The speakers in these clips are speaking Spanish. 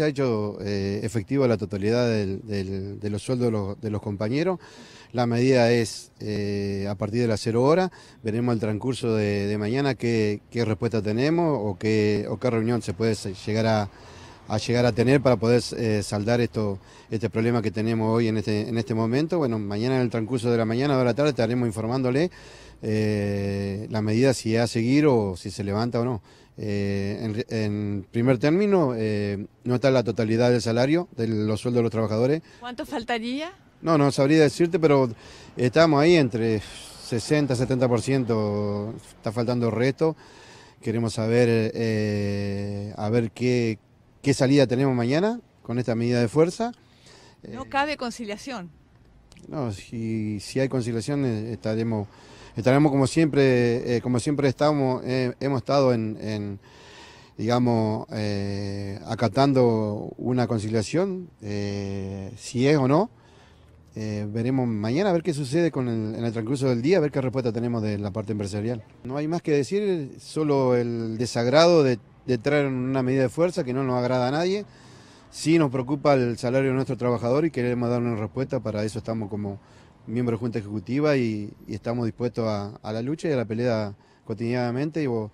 Se ha hecho eh, efectiva la totalidad de los sueldos de los, compañeros. La medida es eh, a partir de las cero horas. Veremos el transcurso de, mañana qué, qué, respuesta tenemos o qué, o qué reunión se puede llegar a, a llegar a tener para poder eh, saldar esto, este problema que tenemos hoy en este, en este momento. Bueno, mañana en el transcurso de la mañana, o de la tarde, estaremos informándole eh, la medida si es a seguir o si se levanta o no. Eh, en, primer término, eh, no está la totalidad del salario, de los sueldos de los trabajadores. ¿Cuánto faltaría? No, no sabría decirte, pero estamos ahí entre 60, 70%, está faltando resto. Queremos saber qué, qué salida tenemos mañana con esta medida de fuerza. No eh, cabe conciliación. No, si, hay conciliación eh, estaremos, estaremos como siempre, eh, como siempre estamos, hemos estado en, digamos, acatando una conciliación, si es o no. veremos mañana a ver qué sucede con en el transcurso del día, a ver qué respuesta tenemos de la parte empresarial. No hay más que decir, solo el desagrado de de traer una medida de fuerza que no nos agrada a nadie. Sí nos preocupa el salario de nuestro trabajador y queremos dar una respuesta, para eso estamos como miembros de Junta Ejecutiva y, estamos dispuestos a, la lucha y a la pelea cotidianamente o,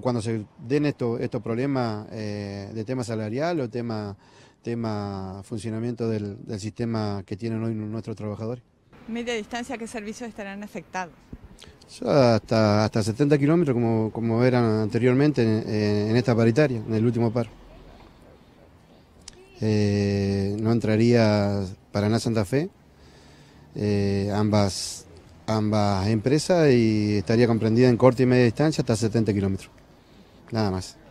cuando se den esto, estos problemas eh, de tema salarial o tema, tema funcionamiento del, del sistema que tienen hoy nuestros trabajadores. Media distancia, ¿qué servicios estarán afectados? hasta, hasta 70 kilómetros, como, como eran anteriormente en, esta paritaria, en el último par eh, no entraría Paraná-Santa Fe, eh, ambas, ambas empresas, y estaría comprendida en corta y media distancia hasta 70 kilómetros. Nada más.